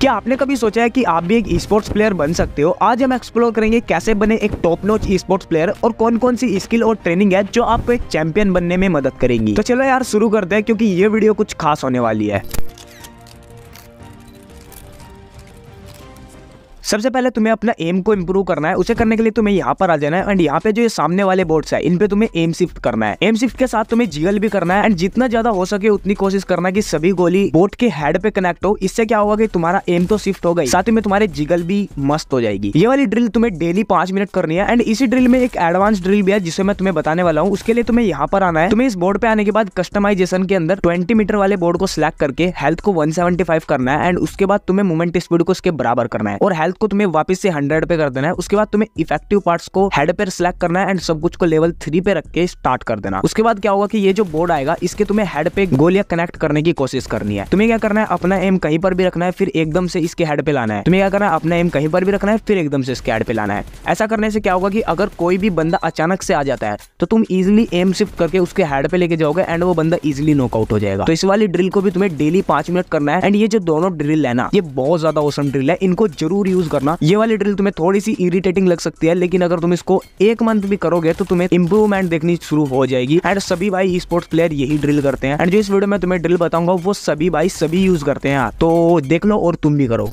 क्या आपने कभी सोचा है कि आप भी एक स्पोर्ट्स प्लेयर बन सकते हो आज हम एक्सप्लोर करेंगे कैसे बने एक टॉप नोच स्पोर्ट्स प्लेयर और कौन कौन सी स्किल और ट्रेनिंग है जो आपको एक चैंपियन बनने में मदद करेंगी तो चलो यार शुरू करते हैं क्योंकि ये वीडियो कुछ खास होने वाली है सबसे पहले तुम्हें अपना एम को इम्प्रूव करना है उसे करने के लिए तुम्हें यहाँ पर आ जाना है एंड यहाँ पे जो ये सामने वाले बोर्ड्स है इन पे तुम्हें एम शिफ्ट करना है एम शिफ्ट के साथ तुम्हें जीएल भी करना है एंड जितना ज्यादा हो सके उतनी कोशिश करना की सभी गोली बोट के हेड पे कनेक्ट हो इससे क्या होगा की तुम्हारा एम तो शिफ्ट हो गई साथ ही में तुम्हारे जिगल भी मस्त हो जाएगी ये वाली ड्रिल तुम्हें डेली पांच मिनट करनी है एंड इसी ड्रिल में एक एडवांस ड्रिल भी है जिसे मैं तुम्हें बताने वाला हूँ उसके लिए तुम्हें यहाँ पर आना है तुम्हें इस बोर्ड पे आने के बाद कस्टमाइजेशन के अंदर ट्वेंटी मीटर वाले बोर्ड को सिलेक्ट करके हेल्थ को 175 करना है एंड उसके बाद तुम्हें मूवमेंट स्पीड को इसके बराबर करना है और हेल्थ पार्ट को तुम्हें वापस से हंड्रेड पे कर देना है उसके बाद तुम्हें इफेक्टिव पार्ट को हेड पर सिलेक्ट करना है एंड सब कुछ को लेवल थ्री पे रख के स्टार्ट कर देना उसके बाद क्या होगा की ये जो बोर्ड आएगा इसके तुम्हें हेड पे गोलियां कनेक्ट करने की कोशिश करनी है तुम्हें क्या करना है अपना एम कहीं पर भी रखना है फिर एकदम से इसके हेड पे लाना है तुम्हें क्या करना है अपना एम कहीं पर भी रखना है फिर एकदम से इसके हेड पे लाना है ऐसा करने से क्या होगा कि अगर कोई भी बंदा अचानक से आ जाता है तो तुम इजिली एम शिफ्ट करके उसके हेड पे लेके जाओगे एंड वो बंदा इजिली नॉकआउट हो जाएगा तो इस वाली ड्रिल को भी तुम्हें डेली पांच मिनट करना है एंड ये जो दोनों ड्रिल है ना ये बहुत ज्यादा ओसम ड्रिल है इनको जरूर यूज यूज करना ये वाली ड्रिल तुम्हें थोड़ी सी इरिटेटिंग लग सकती है लेकिन अगर तुम इसको एक मंथ भी करोगे तो तुम्हें इंप्रूवमेंट देखनी शुरू हो जाएगी एंड सभी भाई स्पोर्ट्स प्लेयर यही ड्रिल करते हैं एंड जो इस वीडियो में तुम्हें ड्रिल बताऊंगा वो सभी भाई सभी यूज करते हैं तो देख लो और तुम भी करो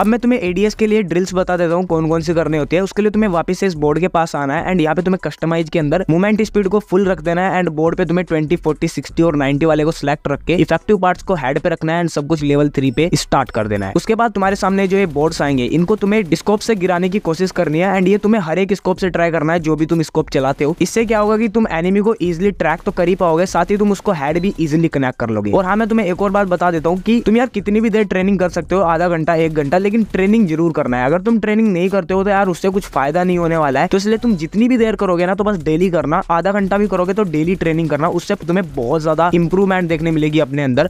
अब मैं तुम्हें एडीएस के लिए ड्रिल्स बता देता हूँ कौन कौन सी करने होती है उसके लिए तुम्हें वापस से इस बोर्ड के पास आना है एंड यहाँ पे तुम्हें कस्टमाइज के अंदर मूवमेंट स्पीड को फुल रख देना है एंड बोर्ड पे तुम्हें ट्वेंटी फोर्टी सिक्सटी और नाइन्टी वाले को सिलेक्ट रख के इफेक्टिव पार्ट को हेड पे रखना है एंड सब कुछ लेवल थ्री पे स्टार्ट कर देना है उसके बाद तुम्हारे सामने जो ये बोर्ड आएंगे इनको तुम्हें स्कोप से गिराने की कोशिश करनी है एंड ये तुम्हें हर एक स्कोप से ट्राई करना है जो भी तुम स्कोप चलाते हो इससे क्या होगा कि तुम एनिमी को इजिली ट्रैक तो कर ही पाओगे साथ ही तुम उसको हेड भी इजिली कनेक्ट कर लोगे और हाँ मैं तुम्हें एक और बात बता देता हूँ कि तुम यार कितनी भी देर ट्रेनिंग कर सकते हो आधा घंटा एक घंटा लेकिन ट्रेनिंग जरूर करना है अगर तुम ट्रेनिंग नहीं करते हो तो यार उससे कुछ फायदा नहीं होने वाला है तो इसलिए तुम जितनी भी देर करोगे ना तो बस डेली करना आधा घंटा भी करोगे तो डेली ट्रेनिंग करना उससे तुम्हें बहुत ज्यादा इंप्रूवमेंट देखने मिलेगी अपने अंदर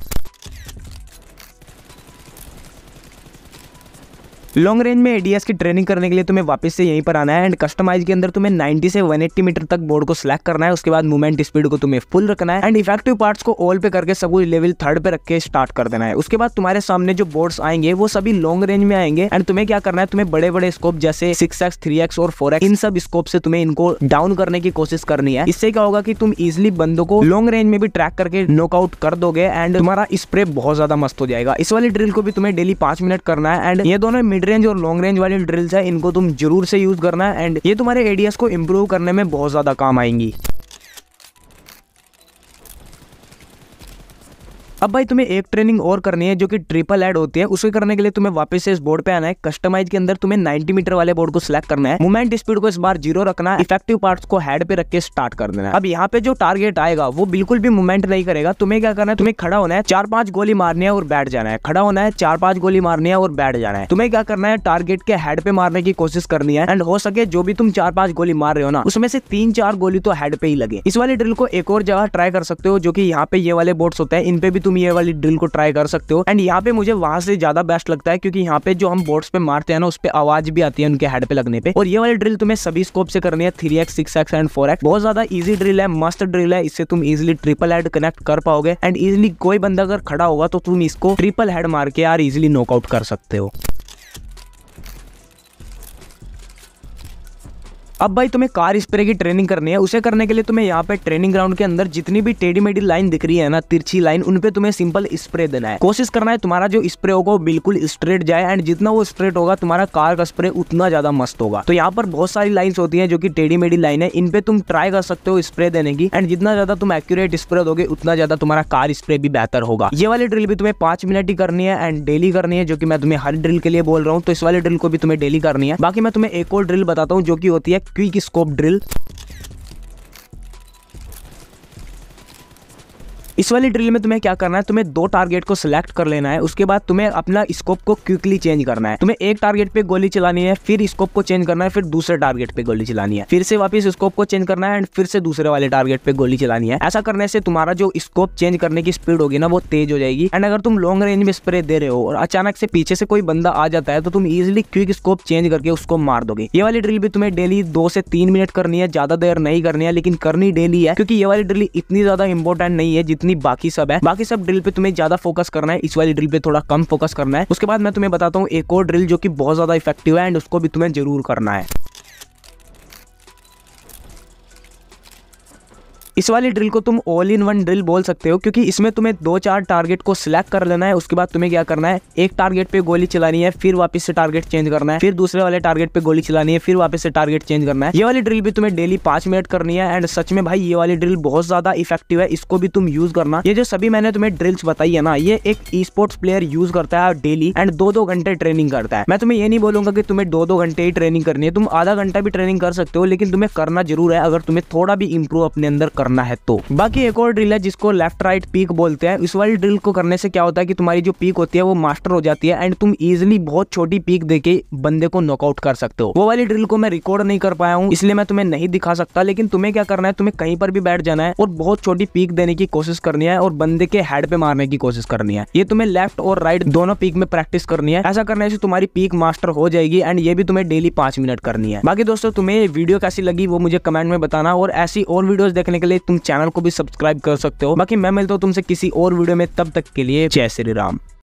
लॉन्ग रेंज में एडीएस की ट्रेनिंग करने के लिए तुम्हें वापस से यहीं पर आना है एंड कस्टमाइज के अंदर तुम्हें 90 से 180 मीटर तक बोर्ड को सिलेक्ट करना है उसके बाद मूवमेंट स्पीड को तुम्हें फुल रखना है एंड इफेक्टिव पार्ट्स को ऑल पे करके सब कुछ लेवल थर्ड पे रख के स्टार्ट कर देना है उसके बाद तुम्हारे सामने जो बोर्ड आएंगे वो सभी लॉन्ग रेंज में आएंगे एंड तुम्हें क्या करना है तुम्हें बड़े बड़े स्कोप जैसे सिक्स एक्स थ्री एक्स और फोर एक्स इन सब स्कोप से तुम्हें इनको डाउन करने की कोशिश करनी है इससे क्या होगा कि तुम इजिली बंदों को लॉन्ग रेंज में भी ट्रैक करके नॉकआउट कर दोगे एंड तुम्हारा स्प्रे बहुत ज्यादा मस्त हो जाएगा इस वाली ड्रिल को भी तुम्हें डेली पांच मिनट करना है एंड ये दोनों मिड रेंज और लॉन्ग रेंज वाली ड्रिल्स है इनको तुम जरूर से यूज करना एंड ये तुम्हारे एडीएस को इम्प्रूव करने में बहुत ज्यादा काम आएंगी अब भाई तुम्हें एक ट्रेनिंग और करनी है जो कि ट्रिपल एड होती है उसे करने के लिए तुम्हें वापस से इस बोर्ड पे आना है कस्टमाइज के अंदर तुम्हें 90 मीटर वाले बोर्ड को सिलेक्ट करना है मूवमेंट स्पीड को इस बार जीरो रखना है इफेक्टिव पार्ट्स को हेड पे रख के स्टार्ट कर देना है अब यहाँ पे जो टारगेट आएगा वो बिल्कुल भी मूवमेंट नहीं करेगा तुम्हें क्या करना है तुम्हें खड़ा होना है चार पांच गोली मारनी है और बैठ जाना है खड़ा होना है चार पांच गोली मारनी है और बैठ जाना है तुम्हें क्या करना है टारगेट के हेड पे मारने की कोशिश करनी है एंड हो सके जो भी तुम चार पांच गोली मार रहे हो ना उसमें से तीन चार गोली तो हेड पे ही लगे इस वाले ड्रिल को एक और जगह ट्राई कर सकते हो जो की यहाँ पे ये वाले बोर्ड होते हैं इन पे भी तुम तुम ये वाली ड्रिल को ट्राई कर सकते हो एंड यहाँ पे मुझे वहां से ज्यादा बेस्ट लगता है क्योंकि यहाँ पे जो हम बोर्ड्स पे मारते हैं ना उस पर आवाज भी आती है उनके हेड पे लगने पे और ये वाली ड्रिल तुम्हें सभी स्कोप से करनी है three x six x and four x बहुत ज्यादा इजी ड्रिल है मस्त ड्रिल है इससे तुम इजिली ट्रिपल हेड कनेक्ट कर पाओगे एंड इजिली कोई बंदा अगर खड़ा होगा तो तुम इसको ट्रिपल हेड मार के यार इजिली नॉकआउट कर सकते हो अब भाई तुम्हें कार स्प्रे की ट्रेनिंग करनी है उसे करने के लिए तुम्हें यहाँ पे ट्रेनिंग ग्राउंड के अंदर जितनी भी टेढ़ी मेढ़ी लाइन दिख रही है ना तिरछी लाइन उन पे तुम्हें सिंपल स्प्रे देना है कोशिश करना है तुम्हारा जो स्प्रे होगा वो बिल्कुल स्ट्रेट जाए एंड जितना वो स्ट्रेट होगा तुम्हारा कार का स्प्रे उतना ज्यादा मस्त होगा तो यहाँ पर बहुत सारी लाइन होती है जो की टेढ़ी मेढ़ी लाइन है इन पे तुम ट्राई कर सकते हो स्प्रे देने की एंड जितना ज्यादा तुम एक्यूरेट स्प्रे दोगे उतना ज्यादा तुम्हारा कार स्प्रे भी बेहतर होगा ये वाली ड्रिल भी तुम्हें पांच मिनट ही करनी है एंड डेली करनी है जो की मैं तुम्हें हर ड्रिल के लिए बोल रहा हूँ तो इस वाली ड्रिल को भी तुम्हें डेली करनी है बाकी मैं तुम्हें एक और ड्रिल बताता हूँ जो की होती है क्विक स्कोप ड्रिल इस वाली ड्रिल में तुम्हें क्या करना है तुम्हें दो टारगेट को सिलेक्ट कर लेना है उसके बाद तुम्हें अपना स्कोप को क्विकली चेंज करना है तुम्हें एक टारगेट पे गोली चलानी है फिर स्कोप को चेंज करना है फिर दूसरे टारगेट पे गोली चलानी है फिर से वापस स्कोप को चेंज करना है एंड फिर से दूसरे वाले टारगेट पे गोली चलानी है ऐसा करने से तुम्हारा जो स्कोप चेंज करने की स्पीड होगी ना वो तेज हो जाएगी एंड अगर तुम लॉन्ग रेंज में स्प्रे दे रहे हो और अचानक से पीछे से कोई बंदा आ जाता है तो तुम इजिली क्विक स्कोप चेंज करके उसको मार दोगे ये वाली ड्रिल भी तुम्हें डेली दो से तीन मिनट करनी है ज्यादा देर नहीं करनी है लेकिन करनी डेली है क्योंकि ये वाली ड्रिल इतनी ज्यादा इंपॉर्टेंट नहीं है जितनी जितनी बाकी सब है बाकी सब ड्रिल पे तुम्हें ज्यादा फोकस करना है इस वाली ड्रिल पे थोड़ा कम फोकस करना है उसके बाद मैं तुम्हें बताता हूँ एक और ड्रिल जो कि बहुत ज्यादा इफेक्टिव है एंड उसको भी तुम्हें जरूर करना है इस वाली ड्रिल को तुम ऑल इन वन ड्रिल बोल सकते हो क्योंकि इसमें तुम्हें दो चार टारगेट को सिलेक्ट कर लेना है उसके बाद तुम्हें क्या करना है एक टारगेट पे गोली चलानी है फिर वापस से टारगेट चेंज करना है फिर दूसरे वाले टारगेट पे गोली चलानी है फिर वापस से टारगेट चेंज करना है ये वाली ड्रिल भी तुम्हें डेली पांच मिनट करनी है एंड सच में भाई ये वाली ड्रिल बहुत ज्यादा इफेक्टिव है इसको भी तुम यूज करना ये जो सभी मैंने तुम्हें ड्रिल्स बताई है ना ये एक ई स्पोर्ट्स प्लेयर यूज करता है डेली एंड दो दो घंटे ट्रेनिंग करता है मैं तुम्हें ये नहीं बोलूंगा कि तुम्हें दो दो घंटे ही ट्रेनिंग करनी है तुम आधा घंटा भी ट्रेनिंग कर सकते हो लेकिन तुम्हें करना जरूर है अगर तुम्हें थोड़ा भी इम्प्रूव अपने अंदर कर करना है तो बाकी एक और ड्रिल है जिसको लेफ्ट राइट पीक बोलते हैं इस वाली ड्रिल को करने से क्या होता है कि तुम्हारी जो पीक होती है वो मास्टर हो जाती है एंड तुम इजिली बहुत छोटी पीक देके बंदे को नॉकआउट कर सकते हो वो वाली ड्रिल को मैं रिकॉर्ड नहीं कर पाया हूँ इसलिए मैं तुम्हें नहीं दिखा सकता लेकिन तुम्हें क्या करना है तुम्हें कहीं पर भी बैठ जाना है और बहुत छोटी पीक देने की कोशिश करनी है और बंदे के हेड पे मारने की कोशिश करनी है ये तुम्हें लेफ्ट और राइट दोनों पीक में प्रैक्टिस करनी है ऐसा करने से तुम्हारी पीक मास्टर हो जाएगी एंड ये भी तुम्हें डेली पांच मिनट करनी है बाकी दोस्तों तुम्हें वीडियो कैसी लगी वो मुझे कमेंट में बताना और ऐसी और वीडियोस देखने के लिए पहले तुम चैनल को भी सब्सक्राइब कर सकते हो बाकी मैं मिलता हूँ तुमसे किसी और वीडियो में तब तक के लिए जय श्री राम